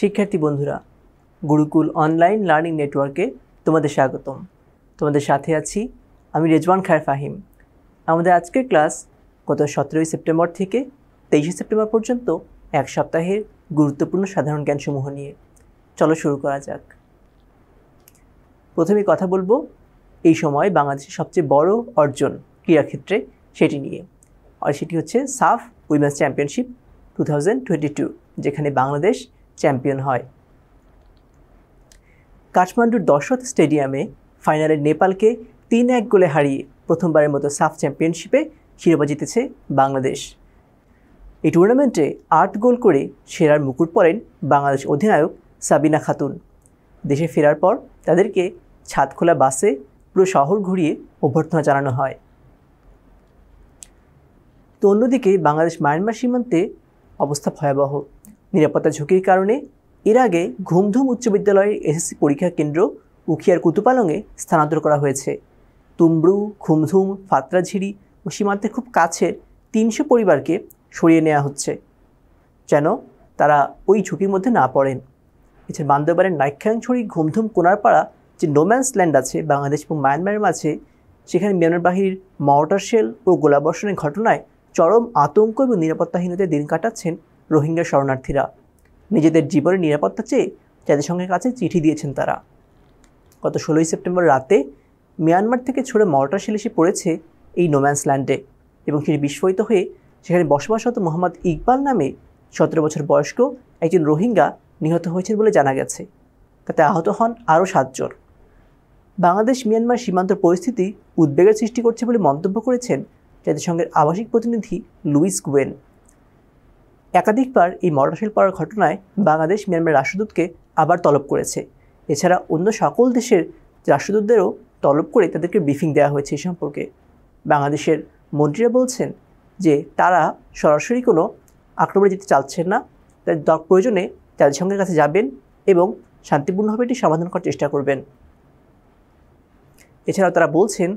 শিক্ষার্থী বন্ধুরা Gurukul online learning নেটওয়ার্কে তোমাদের স্বাগতম তোমাদের সাথে আছি আমি রেজওয়ান খায়ের ফাহিম আমাদের আজকের ক্লাস গত সতেরোই সেপ্টেম্বর থেকে তেইশে সেপ্টেম্বর পর্যন্ত এক সপ্তাহের গুরুত্বপূর্ণ সাধারণ জ্ঞানসমূহ নিয়ে চলো শুরু করা যাক প্রথমে কথা বলবো এই সময় বাংলাদেশের সবচেয়ে বড় অর্জন ক্রীড়াক্ষেত্রে সেটি নিয়ে আর সেটি হচ্ছে সাফ উইমেন্স চ্যাম্পিয়নশিপ টু যেখানে বাংলাদেশ চ্যাম্পিয়ন হয় কাঠমান্ডুর দশরথ স্টেডিয়ামে ফাইনালে নেপালকে তিন এক গোলে হারিয়ে প্রথমবারের মতো সাফ চ্যাম্পিয়নশিপে শিরোপা জিতেছে বাংলাদেশ এই টুর্নামেন্টে আট গোল করে সেরার মুকুট পরেন বাংলাদেশ অধিনায়ক সাবিনা খাতুন দেশে ফেরার পর তাদেরকে ছাদ খোলা বাসে পুরো শহর ঘুরিয়ে অভ্যর্থনা জানানো হয় তো অন্যদিকে বাংলাদেশ মায়ানমার সীমান্তে অবস্থা ভয়াবহ নিরাপত্তা ঝুঁকির কারণে এর আগে ঘুমধুম উচ্চ বিদ্যালয়ের এসএসসি পরীক্ষা কেন্দ্র উখিয়ার কুতুপালংয়ে স্থানান্তর করা হয়েছে তুমড়ু ঘুমধুম ফাতরাঝিরি ও সীমান্তের খুব কাছের তিনশো পরিবারকে সরিয়ে নেওয়া হচ্ছে যেন তারা ওই ঝুঁকির মধ্যে না পড়েন এছাড়া বান্দরবানের নাইক্ষাংছড়ি ঘুমধুম কোনারপাড়া যে নোম্যান্স ল্যান্ড আছে বাংলাদেশ এবং মায়ানমারের মাঝে সেখানে মিয়ানমার বাহিনীর মর্টার শেল ও গোলাবর্ষণের ঘটনায় চরম আতঙ্ক এবং নিরাপত্তাহীনতায় দিন কাটাচ্ছেন রোহিঙ্গা শরণার্থীরা নিজেদের জীবনের নিরাপত্তা চেয়ে জাতিসংঘের কাছে চিঠি দিয়েছেন তারা গত ষোলোই সেপ্টেম্বর রাতে মিয়ানমার থেকে ছুড়ে মর্টার শেল পড়েছে এই নোম্যান্স ল্যান্ডে এবং সেটি বিস্ফোরিত হয়ে সেখানে বসবাসরত মোহাম্মদ ইকবাল নামে সতেরো বছর বয়স্ক একজন রোহিঙ্গা নিহত হয়েছেন বলে জানা গেছে তাতে আহত হন আরও সাতজন বাংলাদেশ মিয়ানমার সীমান্ত পরিস্থিতি উদ্বেগের সৃষ্টি করছে বলে মন্তব্য করেছেন জাতিসংঘের আবাসিক প্রতিনিধি লুইস গুয়েন একাধিকবার এই মরণশীল পাওয়ার ঘটনায় বাংলাদেশ মিয়ানমার রাষ্ট্রদূতকে আবার তলব করেছে এছাড়া অন্য সকল দেশের রাষ্ট্রদূতদেরও তলব করে তাদেরকে ব্রিফিং দেওয়া হয়েছে এ সম্পর্কে বাংলাদেশের মন্ত্রীরা বলছেন যে তারা সরাসরি কোনো আক্রমণে যেতে চাচ্ছেন না তাদের প্রয়োজনে জাতিসংঘের কাছে যাবেন এবং শান্তিপূর্ণভাবে এটি সমাধান করার চেষ্টা করবেন এছাড়াও তারা বলছেন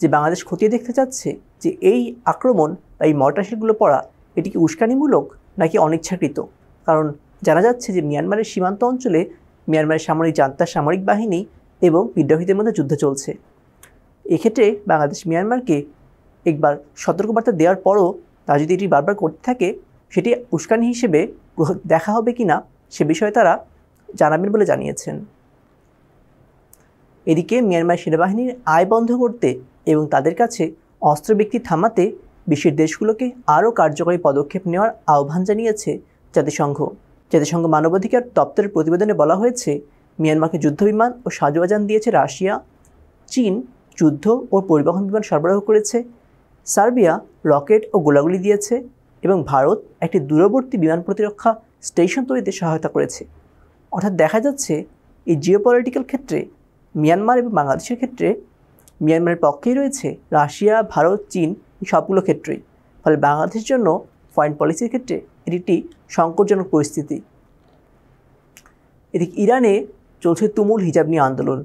যে বাংলাদেশ খতিয়ে দেখতে চাচ্ছে যে এই আক্রমণ বা এই মর্টারশিলগুলো পড়া এটি কি উস্কানিমূলক নাকি অনিচ্ছাকৃত কারণ জানা যাচ্ছে যে মিয়ানমারের সীমান্ত অঞ্চলে মিয়ানমারের সামরিক জান্তা সামরিক বাহিনী এবং বিদ্রোহীদের মধ্যে যুদ্ধ চলছে এক্ষেত্রে বাংলাদেশ মিয়ানমারকে একবার সতর্কবার্তা দেওয়ার পরও তারা যদি এটি বারবার করতে থাকে সেটি উস্কানি হিসেবে দেখা হবে কি না সে বিষয়ে তারা জানাবেন বলে জানিয়েছেন এদিকে মিয়ানমার সেনাবাহিনীর আয় বন্ধ করতে এবং তাদের কাছে অস্ত্র ব্যক্তি থামাতে বিশ্বের দেশগুলোকে আরও কার্যকরী পদক্ষেপ নেওয়ার আহ্বান জানিয়েছে জাতিসংঘ জাতিসংঘ মানবাধিকার দপ্তরের প্রতিবেদনে বলা হয়েছে মিয়ানমারকে যুদ্ধবিমান ও সাজোয়াজান দিয়েছে রাশিয়া চীন যুদ্ধ ও পরিবহন বিমান সরবরাহ করেছে সার্বিয়া রকেট ও গোলাগুলি দিয়েছে এবং ভারত একটি দূরবর্তী বিমান প্রতিরক্ষা স্টেশন তৈরিতে সহায়তা করেছে অর্থাৎ দেখা যাচ্ছে এই জিওপলিটিক্যাল ক্ষেত্রে মিয়ানমার এবং বাংলাদেশের ক্ষেত্রে মিয়ানমারের পক্ষেই রয়েছে রাশিয়া ভারত চীন সবগুলো ক্ষেত্রেই ফলে বাংলাদেশের জন্য ফরেন পলিসির ক্ষেত্রে এটি একটি সংকটজনক পরিস্থিতি এদিকে ইরানে চলছে তুমুল হিজাব নিয়ে আন্দোলন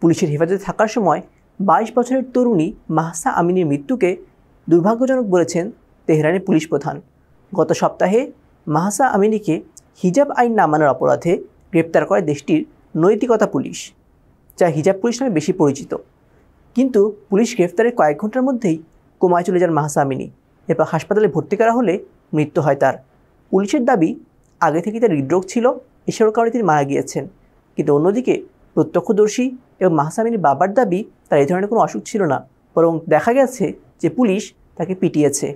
পুলিশের হেফাজতে থাকার সময় বাইশ বছরের তরুণী মাহসা আমিনের মৃত্যুকে দুর্ভাগ্যজনক বলেছেন তেহরানের পুলিশ প্রধান গত সপ্তাহে মাহসা আমিনীকে হিজাব আইন না মানার অপরাধে গ্রেপ্তার করে দেশটির নৈতিকতা পুলিশ যা হিজাব পুলিশ নামে বেশি পরিচিত কিন্তু পুলিশ গ্রেফতারের কয়েক ঘন্টার মধ্যেই কোমায় চলে যান মাহসামিনী এরপর হাসপাতালে ভর্তি করা হলে মৃত্যু হয় তার পুলিশের দাবি আগে থেকে তার হৃদরোগ ছিল এসবের কারণে তিনি মারা গিয়েছেন কিন্তু অন্যদিকে প্রত্যক্ষদর্শী এবং মাহসামিনীর বাবার দাবি তার এই ধরনের কোনো অসুখ ছিল না বরং দেখা গেছে যে পুলিশ তাকে পিটিয়েছে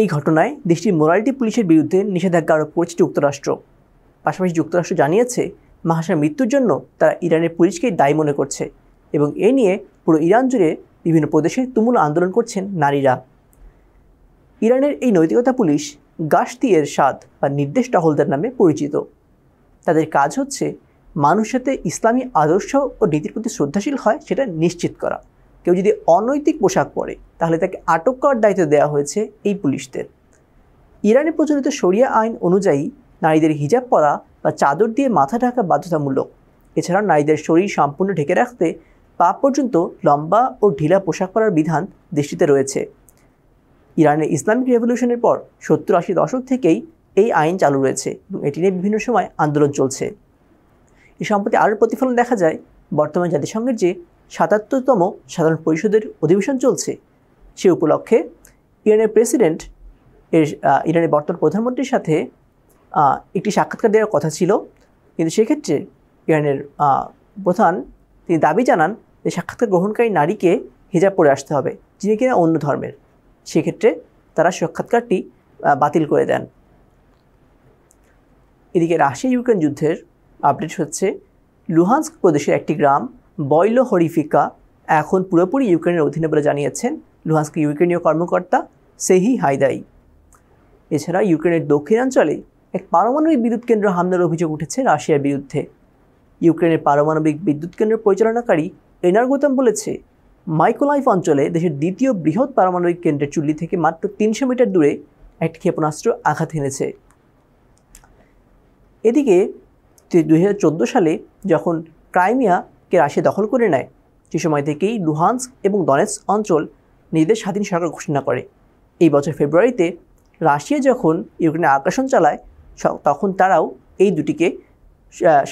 এই ঘটনায় দেশটির মোরালিটি পুলিশের বিরুদ্ধে নিষেধাজ্ঞা আরোপ করেছে যুক্তরাষ্ট্র পাশাপাশি যুক্তরাষ্ট্র জানিয়েছে মাহাসার মৃত্যুর জন্য তারা ইরানের পুলিশকেই দায়ী মনে করছে এবং এ নিয়ে পুরো ইরান জুড়ে বিভিন্ন প্রদেশে তুমুল আন্দোলন করছেন নারীরা ইরানের এই নৈতিকতা পুলিশ গাস্তিয়ের সাদ বা নির্দেশ টহলদার নামে পরিচিত তাদের কাজ হচ্ছে মানুষ যাতে ইসলামী আদর্শ ও নীতির প্রতি শ্রদ্ধাশীল হয় সেটা নিশ্চিত করা কেউ যদি অনৈতিক পোশাক পরে তাহলে তাকে আটক করার দায়িত্ব দেওয়া হয়েছে এই পুলিশদের ইরানে প্রচলিত সরিয়া আইন অনুযায়ী নারীদের হিজাব পরা বা চাদর দিয়ে মাথা ঢাকা বাধ্যতামূলক এছাড়া নারীদের শরীর সম্পূর্ণ ঢেকে রাখতে পা পর্যন্ত লম্বা ও ঢিলা পোশাক পরার বিধান দেশটিতে রয়েছে ইরানের ইসলামিক রেভলিউশনের পর সত্তর আশি দশক থেকেই এই আইন চালু রয়েছে এবং এটি নিয়ে বিভিন্ন সময় আন্দোলন চলছে এ সম্প্রতি আরও প্রতিফলন দেখা যায় বর্তমান জাতিসংঘের যে সাতাত্তরতম সাধারণ পরিষদের অধিবেশন চলছে সে উপলক্ষে ইরানের প্রেসিডেন্ট এর ইরানের বর্তমান প্রধানমন্ত্রীর সাথে একটি সাক্ষাৎকার দেওয়ার কথা ছিল কিন্তু সেক্ষেত্রে ইরানের প্রধান তিনি দাবি জানান যে সাক্ষাৎকার গ্রহণকারী নারীকে হিজাব পরে আসতে হবে যিনি কিনা অন্য ধর্মের সেক্ষেত্রে তারা সাক্ষাৎকারটি বাতিল করে দেন এদিকে রাশিয়া ইউক্রেন যুদ্ধের আপডেট হচ্ছে লুহান্স প্রদেশের একটি গ্রাম বয়লো হরিফিকা এখন পুরোপুরি ইউক্রেনের অধীনে বলে জানিয়েছেন লুহান্স্ক ইউক্রেনীয় কর্মকর্তা সেহি হাইদাই এছাড়া ইউক্রেনের দক্ষিণাঞ্চলে এক পারমাণবিক বিদ্যুৎ কেন্দ্র হামলার অভিযোগ উঠেছে রাশিয়ার বিরুদ্ধে ইউক্রেনের পারমাণবিক বিদ্যুৎ কেন্দ্র পরিচালনাকারী এনার গৌতম বলেছে মাইকোলাইফ অঞ্চলে দেশের দ্বিতীয় বৃহৎ পারমাণবিক কেন্দ্রের চুল্লি থেকে মাত্র তিনশো মিটার দূরে একটি ক্ষেপণাস্ত্র আঘাত হেনেছে এদিকে দু হাজার সালে যখন ক্রাইমিয়াকে রাশিয়া দখল করে নেয় সে সময় থেকেই লুহান্স এবং দনেস অঞ্চল নিজেদের স্বাধীন সরকার ঘোষণা করে এই বছর ফেব্রুয়ারিতে রাশিয়া যখন ইউক্রেনে আগ্রাসন চালায় তখন তারাও এই দুটিকে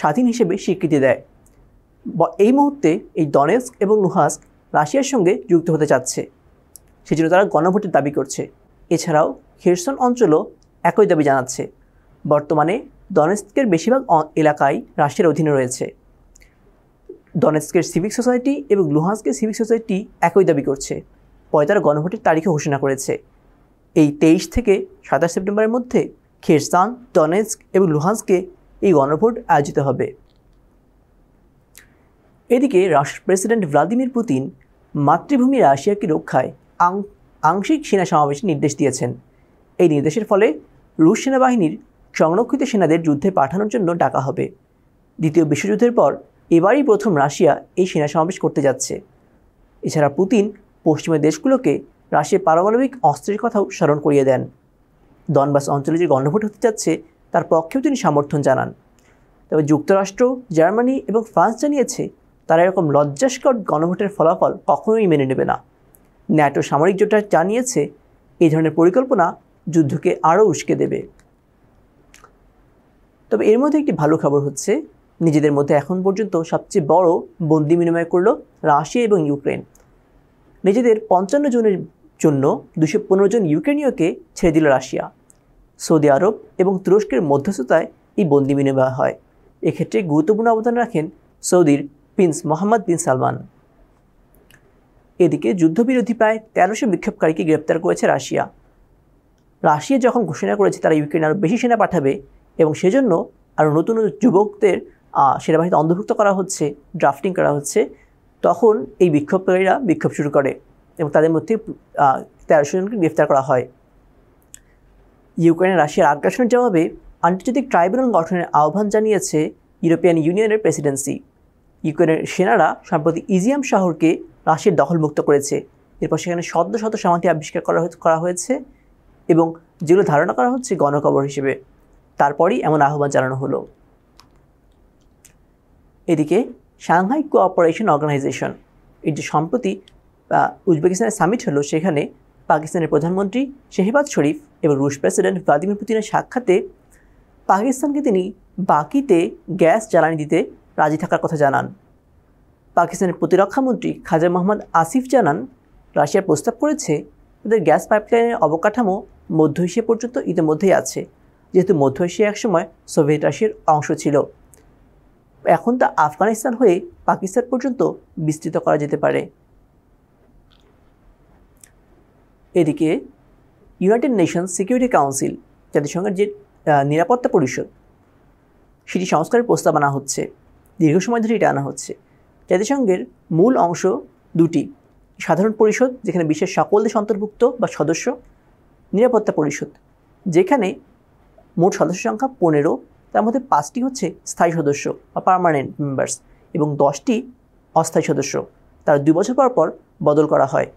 স্বাধীন হিসেবে স্বীকৃতি দেয় এই মুহূর্তে এই দনেস্ক এবং লুহাস্ক রাশিয়ার সঙ্গে যুক্ত হতে চাচ্ছে সেজন্য তারা গণভোটের দাবি করছে এছাড়াও খেরসন অঞ্চলও একই দাবি জানাচ্ছে বর্তমানে দনেস্কের বেশিরভাগ এলাকায় রাশিয়ার অধীনে রয়েছে দনেস্কের সিভিক সোসাইটি এবং লুহাস্কের সিভিক সোসাইটি একই দাবি করছে পরে তারা গণভোটের তারিখে ঘোষণা করেছে এই তেইশ থেকে সাতাশ সেপ্টেম্বরের মধ্যে খেরসান দনেস্ক এবং লুহাস্কে এই গণভোট আয়োজিত হবে এদিকে রাশিয়ার প্রেসিডেন্ট ভ্লাদিমির পুতিন মাতৃভূমি রাশিয়াকে রক্ষায় আংশিক সেনা সমাবেশের নির্দেশ দিয়েছেন এই নির্দেশের ফলে রুশ সেনাবাহিনীর সংরক্ষিত সেনাদের যুদ্ধে পাঠানোর জন্য ডাকা হবে দ্বিতীয় বিশ্বযুদ্ধের পর এবারই প্রথম রাশিয়া এই সেনা সমাবেশ করতে যাচ্ছে এছাড়া পুতিন পশ্চিমের দেশগুলোকে রাশিয়ার পারমাণবিক অস্ত্রের কথাও স্মরণ করিয়ে দেন দনবাস অঞ্চলে যে গণভোট হতে যাচ্ছে তার পক্ষেও তিনি সমর্থন জানান তবে যুক্তরাষ্ট্র জার্মানি এবং ফ্রান্স জানিয়েছে তারা এরকম লজ্জাস্কর গণভোটের ফলাফল কখনোই মেনে নেবে না ন্যাটো সামরিক জোটার জানিয়েছে এই ধরনের পরিকল্পনা যুদ্ধকে আরও উস্কে দেবে তবে এর মধ্যে একটি ভালো খবর হচ্ছে নিজেদের মধ্যে এখন পর্যন্ত সবচেয়ে বড় বন্দি বিনিময় করল রাশিয়া এবং ইউক্রেন নিজেদের পঞ্চান্ন জনের জন্য দুশো পনেরো জন ইউক্রেনীয়কে ছেড়ে দিল রাশিয়া সৌদি আরব এবং তুরস্কের মধ্যস্থতায় এই বন্দি বিনিময় হয় এক্ষেত্রে গুরুত্বপূর্ণ অবদান রাখেন সৌদির প্রিন্স মোহাম্মদ বিন সালমান এদিকে যুদ্ধবিরোধী প্রায় তেরোশো বিক্ষোভকারীকে গ্রেপ্তার করেছে রাশিয়া রাশিয়া যখন ঘোষণা করেছে তারা ইউক্রেনে আরও বেশি সেনা পাঠাবে এবং সেজন্য আরও নতুন যুবকদের সেনাবাহিনীতে অন্তর্ভুক্ত করা হচ্ছে ড্রাফটিং করা হচ্ছে তখন এই বিক্ষোভকারীরা বিক্ষোভ শুরু করে এবং তাদের মধ্যে তেরোশো জনকে গ্রেফতার করা হয় ইউক্রেনে রাশিয়ার আগ্রাসনের জবাবে আন্তর্জাতিক ট্রাইব্যুনাল গঠনের আহ্বান জানিয়েছে ইউরোপিয়ান ইউনিয়নের প্রেসিডেন্সি ইউক্রেনের সেনারা সম্প্রতি ইজিয়াম শহরকে রাশিয়ার দখলমুক্ত করেছে এরপর সেখানে শত শত সমাধি আবিষ্কার করা করা হয়েছে এবং যেগুলো ধারণা করা হচ্ছে গণকবর হিসেবে তারপরই এমন আহ্বান জানানো হলো এদিকে সাংহাই কোঅপারেশন অর্গানাইজেশন এর যে সম্প্রতি উজবেকিস্তানের সামিট হলো সেখানে পাকিস্তানের প্রধানমন্ত্রী শেহবাজ শরীফ এবং রুশ প্রেসিডেন্ট ভ্লাদিমির পুতিনের সাক্ষাতে পাকিস্তানকে তিনি বাকিতে গ্যাস জ্বালানি দিতে রাজি থাকার কথা জানান পাকিস্তানের প্রতিরক্ষামন্ত্রী খাজা মোহাম্মদ আসিফ জানান রাশিয়া প্রস্তাব করেছে তাদের গ্যাস পাইপলাইনের অবকাঠামো মধ্য এশিয়া পর্যন্ত ইতিমধ্যেই আছে যেহেতু মধ্য এশিয়া একসময় সোভিয়েত রাশিয়ার অংশ ছিল এখন তা আফগানিস্তান হয়ে পাকিস্তান পর্যন্ত বিস্তৃত করা যেতে পারে এদিকে ইউনাইটেড নেশনস সিকিউরিটি কাউন্সিল জাতিসংঘের যে নিরাপত্তা পরিষদ সেটি সংস্কারের প্রস্তাব আনা হচ্ছে দীর্ঘ সময় ধরে এটা আনা হচ্ছে জাতিসংঘের মূল অংশ দুটি সাধারণ পরিষদ যেখানে বিশ্বের সকল দেশ অন্তর্ভুক্ত বা সদস্য নিরাপত্তা পরিষদ যেখানে মোট সদস্য সংখ্যা পনেরো তার মধ্যে পাঁচটি হচ্ছে স্থায়ী সদস্য বা পারমানেন্ট মেম্বার্স এবং দশটি অস্থায়ী সদস্য তারা দুই বছর পর পর বদল করা হয়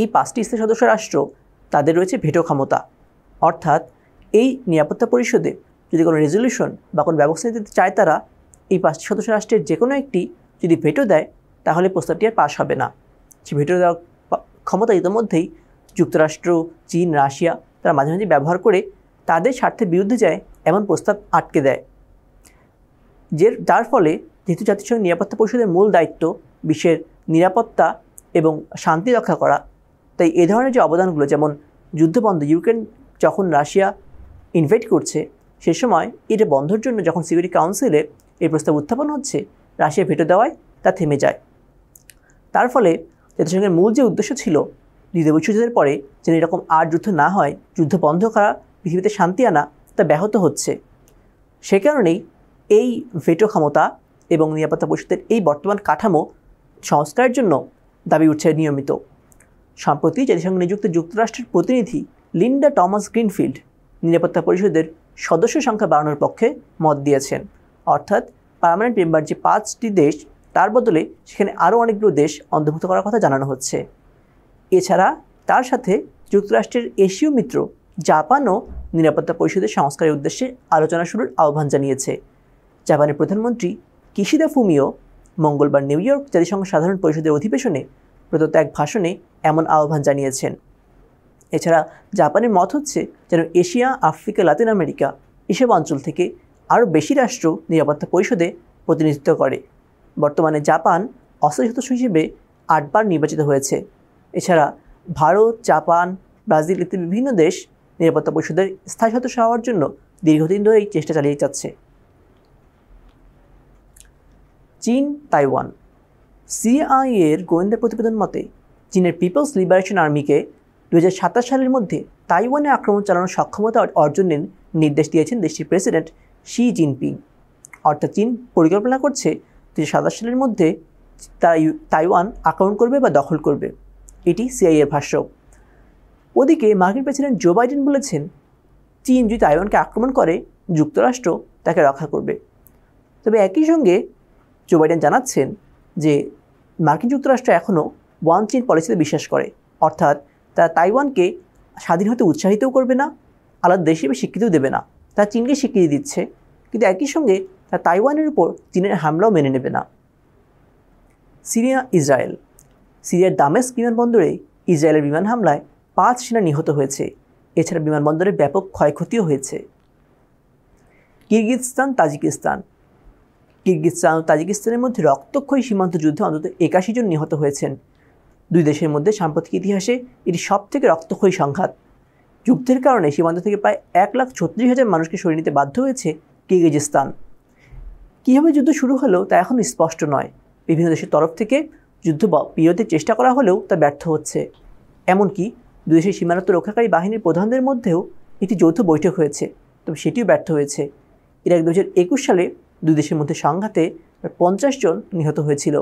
এই পাঁচটি স্থায়ী সদস্য রাষ্ট্র তাদের রয়েছে ভেটো ক্ষমতা অর্থাৎ এই নিরাপত্তা পরিষদে যদি কোনো রেজলিউশন বা কোনো ব্যবস্থা নিতে চায় তারা এই পাঁচটি সদস্য রাষ্ট্রের যে কোনো একটি যদি ভেটো দেয় তাহলে প্রস্তাবটি আর পাশ হবে না সে ভেটো দেওয়ার ক্ষমতা ইতিমধ্যেই যুক্তরাষ্ট্র চীন রাশিয়া তারা মাঝে মাঝে ব্যবহার করে তাদের স্বার্থের বিরুদ্ধে যায় এমন প্রস্তাব আটকে দেয় যে যার ফলে যেহেতু জাতিসংঘ নিরাপত্তা পরিষদের মূল দায়িত্ব বিশ্বের নিরাপত্তা এবং শান্তি রক্ষা করা তাই এ ধরনের যে অবদানগুলো যেমন যুদ্ধবন্ধ ইউক্রেন যখন রাশিয়া ইনভাইট করছে সে সময় এটা বন্ধের জন্য যখন সিকিউরিটি কাউন্সিলে এই প্রস্তাব উত্থাপন হচ্ছে রাশিয়া ভেটো দেওয়ায় তা থেমে যায় তার ফলে জাতিসংঘের মূল যে উদ্দেশ্য ছিল দ্বিতীয় বিশ্বযুদ্ধের পরে যেন এরকম আর যুদ্ধ না হয় যুদ্ধ বন্ধ করা পৃথিবীতে শান্তি আনা তা ব্যাহত হচ্ছে সে কারণেই এই ভেটো ক্ষমতা এবং নিরাপত্তা পরিষদের এই বর্তমান কাঠামো সংস্কারের জন্য দাবি উঠছে নিয়মিত সম্প্রতি জাতিসংঘ নিযুক্ত যুক্তরাষ্ট্রের প্রতিনিধি লিন্ডা টমাস গ্রিনফিল্ড নিরাপত্তা পরিষদের সদস্য সংখ্যা বাড়ানোর পক্ষে মত দিয়েছেন অর্থাৎ পার্মানেন্ট মেম্বার যে পাঁচটি দেশ তার বদলে সেখানে আরও অনেকগুলো দেশ অন্তর্ভুক্ত করার কথা জানানো হচ্ছে এছাড়া তার সাথে যুক্তরাষ্ট্রের এশীয় মিত্র জাপানও নিরাপত্তা পরিষদের সংস্কারের উদ্দেশ্যে আলোচনা শুরুর আহ্বান জানিয়েছে জাপানের প্রধানমন্ত্রী কিশিদা ফুমিও মঙ্গলবার নিউ ইয়র্ক জাতিসংঘ সাধারণ পরিষদের অধিবেশনে প্রদত্ত এক ভাষণে এমন আহ্বান জানিয়েছেন এছাড়া জাপানের মত হচ্ছে যেন এশিয়া আফ্রিকা লাতিন আমেরিকা এসব অঞ্চল থেকে আরও বেশি রাষ্ট্র নিরাপত্তা পরিষদে প্রতিনিধিত্ব করে বর্তমানে জাপান অস্থায়ী সদস্য হিসেবে আটবার নির্বাচিত হয়েছে এছাড়া ভারত জাপান ব্রাজিল ইত্যাদি বিভিন্ন দেশ নিরাপত্তা পরিষদের স্থায়ী সদস্য হওয়ার জন্য দীর্ঘদিন ধরে এই চেষ্টা চালিয়ে যাচ্ছে চীন তাইওয়ান সিআইএর গোয়েন্দা প্রতিবেদন মতে চীনের পিপলস লিবারেশন আর্মিকে দু সালের মধ্যে তাইওয়ানে আক্রমণ চালানোর সক্ষমতা অর্জনের নির্দেশ দিয়েছেন দেশটির প্রেসিডেন্ট শি জিনপিং অর্থাৎ চীন পরিকল্পনা করছে দু সালের মধ্যে তাইওয়ান আক্রমণ করবে বা দখল করবে এটি সিআইএর ভাষ্য ওদিকে মার্কিন প্রেসিডেন্ট জো বাইডেন বলেছেন চীন যদি তাইওয়ানকে আক্রমণ করে যুক্তরাষ্ট্র তাকে রক্ষা করবে তবে একই সঙ্গে জো বাইডেন জানাচ্ছেন যে মার্কিন যুক্তরাষ্ট্র এখনও ওয়ান চীন পলিসিতে বিশ্বাস করে অর্থাৎ তারা তাইওয়ানকে স্বাধীন হতে উৎসাহিতও করবে না আলাদা দেশ হিসেবে স্বীকৃতিও দেবে না তা চীনকে স্বীকৃতি দিচ্ছে কিন্তু একই সঙ্গে তা তাইওয়ানের উপর চীনের হামলাও মেনে নেবে না সিরিয়া ইসরায়েল সিরিয়ার দামেস্ক বিমানবন্দরে ইসরায়েলের বিমান হামলায় পাঁচ সেনা নিহত হয়েছে এছাড়া বিমানবন্দরে ব্যাপক ক্ষয়ক্ষতিও হয়েছে কিরগিজস্তান তাজিকিস্তান কিরগিজস্তান ও তাজিকিস্তানের মধ্যে রক্তক্ষয়ী সীমান্ত যুদ্ধে অন্তত একাশি জন নিহত হয়েছেন দুই দেশের মধ্যে সাম্প্রতিক ইতিহাসে এটি সবথেকে রক্তক্ষয়ী সংঘাত যুদ্ধের কারণে সীমান্ত থেকে প্রায় এক লাখ ছত্রিশ হাজার মানুষকে সরিয়ে নিতে বাধ্য হয়েছে কিরগিজিস্তান কীভাবে যুদ্ধ শুরু হলো তা এখন স্পষ্ট নয় বিভিন্ন দেশের তরফ থেকে যুদ্ধ বিরতির চেষ্টা করা হলেও তা ব্যর্থ হচ্ছে এমনকি দুই দেশের সীমান্ত রক্ষাকারী বাহিনীর প্রধানদের মধ্যেও একটি যৌথ বৈঠক হয়েছে তবে সেটিও ব্যর্থ হয়েছে ইরাক দু হাজার একুশ সালে দুই দেশের মধ্যে সংঘাতে পঞ্চাশ জন নিহত হয়েছিল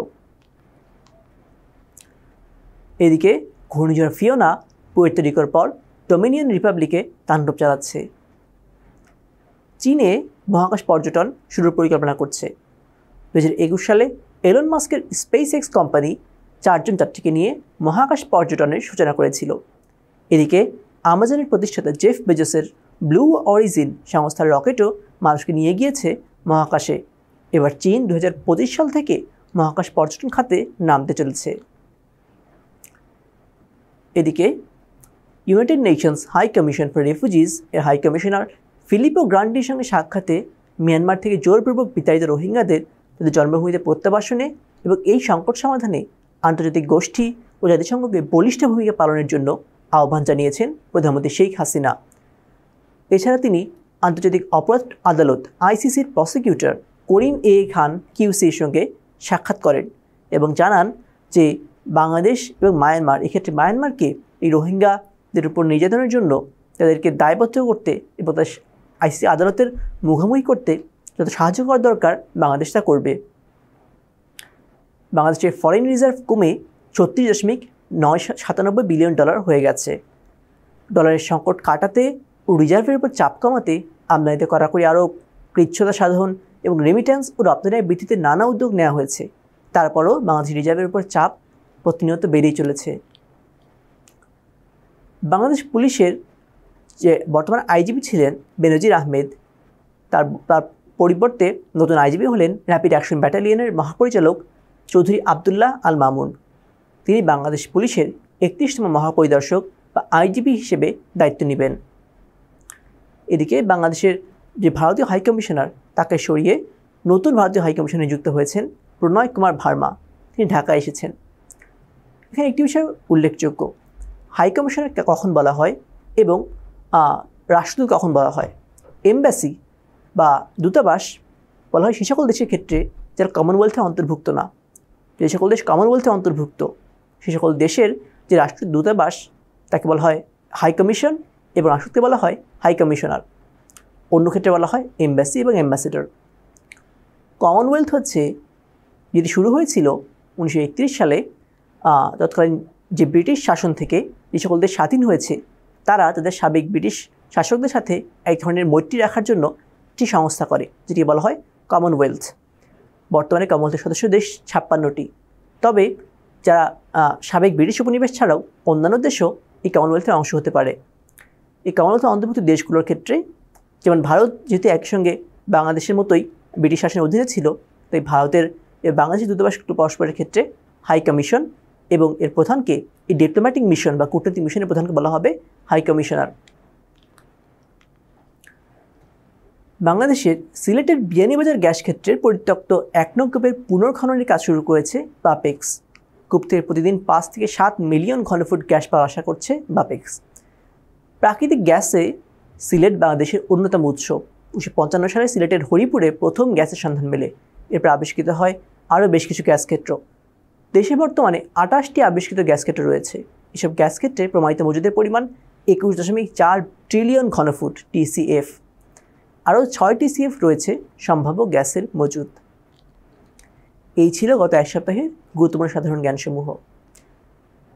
এদিকে ঘূর্ণিঝড় ফিওনা পুয়ের্তরিকর পর ডোমিনিয়ন রিপাবলিকে তাণ্ডব চালাচ্ছে চীনে মহাকাশ পর্যটন শুরুর পরিকল্পনা করছে দু একুশ সালে এলন মাস্কের স্পেস এক্স কোম্পানি চারজন যাত্রীকে নিয়ে মহাকাশ পর্যটনের সূচনা করেছিল এদিকে আমাজনের প্রতিষ্ঠাতা জেফ বেজসের ব্লু অরিজিন সংস্থার রকেটও মানুষকে নিয়ে গিয়েছে মহাকাশে এবার চীন দু সাল থেকে মহাকাশ পর্যটন খাতে নামতে চলেছে এদিকে United Nations High Commission for Refugees এর হাই কমিশনার ফিলিপো গ্রান্ডির সঙ্গে সাক্ষাতে মিয়ানমার থেকে জোরপূর্বক বিতাড়িত রোহিঙ্গাদের তাদের জন্মভূমিতে প্রত্যাবাসনে এবং এই সংকট সমাধানে আন্তর্জাতিক গোষ্ঠী ও জাতিসংঘকে বলিষ্ঠ ভূমিকা পালনের জন্য আহ্বান জানিয়েছেন প্রধানমন্ত্রী শেখ হাসিনা এছাড়া তিনি আন্তর্জাতিক অপরাধ আদালত আইসিসির প্রসিকিউটর করিম এ খান কিউসির সঙ্গে সাক্ষাৎ করেন এবং জানান যে বাংলাদেশ এবং মায়ানমার এক্ষেত্রে মায়ানমারকে এই রোহিঙ্গা তাদের উপর নির্যাতনের জন্য তাদেরকে দায়বদ্ধ করতে এবং তাদের আইসি আদালতের মুখোমুখি করতে যত সাহায্য করা দরকার বাংলাদেশ তা করবে বাংলাদেশের ফরেন রিজার্ভ কমে ছত্রিশ দশমিক নয় সাতানব্বই বিলিয়ন ডলার হয়ে গেছে ডলারের সংকট কাটাতে ও রিজার্ভের উপর চাপ কমাতে আমদানিতে কড়াকড়ি আরও কৃচ্ছতা সাধন এবং রেমিট্যান্স ও রপ্তানির বৃদ্ধিতে নানা উদ্যোগ নেওয়া হয়েছে তারপরও বাংলাদেশ রিজার্ভের উপর চাপ প্রতিনিয়ত বেড়েই চলেছে বাংলাদেশ পুলিশের যে বর্তমান আইজিপি ছিলেন বেনজির আহমেদ তার তার পরিবর্তে নতুন আইজিপি হলেন র্যাপিড অ্যাকশন ব্যাটালিয়নের মহাপরিচালক চৌধুরী আবদুল্লাহ আল মামুন তিনি বাংলাদেশ পুলিশের একত্রিশতম মহাপরিদর্শক বা আইজিপি হিসেবে দায়িত্ব নেবেন এদিকে বাংলাদেশের যে ভারতীয় হাইকমিশনার তাকে সরিয়ে নতুন ভারতীয় হাইকমিশনে যুক্ত হয়েছেন প্রণয় কুমার ভার্মা তিনি ঢাকায় এসেছেন এখানে একটি বিষয় উল্লেখযোগ্য হাই কমিশনার কখন বলা হয় এবং রাষ্ট্রদূত কখন বলা হয় এমব্যাসি বা দূতাবাস বলা হয় সে সকল দেশের ক্ষেত্রে যারা কমনওয়েলথে অন্তর্ভুক্ত না যে সকল দেশ কমনওয়েলথে অন্তর্ভুক্ত সে সকল দেশের যে রাষ্ট্রদূত দূতাবাস তাকে বলা হয় হাই কমিশন এবং রাষ্ট্রকে বলা হয় হাই কমিশনার অন্য ক্ষেত্রে বলা হয় এমব্যাসি এবং অ্যাম্বাসেডর কমনওয়েলথ হচ্ছে যেটি শুরু হয়েছিল উনিশশো সালে তৎকালীন যে ব্রিটিশ শাসন থেকে যে সকল দেশ স্বাধীন হয়েছে তারা তাদের সাবেক ব্রিটিশ শাসকদের সাথে এক ধরনের মৈত্রী রাখার জন্য একটি সংস্থা করে যেটি বলা হয় কমনওয়েলথ বর্তমানে কমনওয়েলথের সদস্য দেশ ছাপ্পান্নটি তবে যারা সাবেক ব্রিটিশ উপনিবেশ ছাড়াও অন্যান্য দেশও এই কমনওয়েলথের অংশ হতে পারে এই কমনওয়েলথের অন্তর্ভুক্ত দেশগুলোর ক্ষেত্রে যেমন ভারত যেহেতু একসঙ্গে বাংলাদেশের মতোই ব্রিটিশ শাসনের অধীনে ছিল তাই ভারতের বাংলাদেশের দূতাবাস পরস্পরের ক্ষেত্রে হাই কমিশন এবং এর প্রধানকে এই ডিপ্লোম্যাটিক মিশন বা কূটনৈতিক মিশনের প্রধানকে বলা হবে হাই কমিশনার বাংলাদেশের সিলেটের বিয়ানীবাজার গ্যাস ক্ষেত্রের পরিত্যক্ত এক নং কূপের পুনর্খননের কাজ শুরু করেছে বাপেক্স কূপ থেকে প্রতিদিন পাঁচ থেকে সাত মিলিয়ন ঘনফুট গ্যাস পাওয়ার আশা করছে বাপেক্স প্রাকৃতিক গ্যাসে সিলেট বাংলাদেশের অন্যতম উৎস উনিশশো পঞ্চান্ন সালে সিলেটের হরিপুরে প্রথম গ্যাসের সন্ধান মেলে এরপর আবিষ্কৃত হয় আরও বেশ কিছু গ্যাস ক্ষেত্র দেশে বর্তমানে আটাশটি আবিষ্কৃত গ্যাসকেট রয়েছে এসব গ্যাসকেটে প্রমাণিত মজুদের পরিমাণ একুশ দশমিক চার ট্রিলিয়ন ঘনফুট টিসিএফ আরও ছয় টিসিএফ রয়েছে সম্ভাব্য গ্যাসের মজুদ এই ছিল গত এক সপ্তাহের গুরুত্বপূর্ণ সাধারণ জ্ঞানসমূহ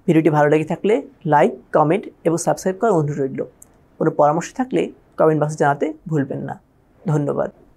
ভিডিওটি ভালো লেগে থাকলে লাইক কমেন্ট এবং সাবস্ক্রাইব করার অনুরোধ রইল কোনো পরামর্শ থাকলে কমেন্ট বক্সে জানাতে ভুলবেন না ধন্যবাদ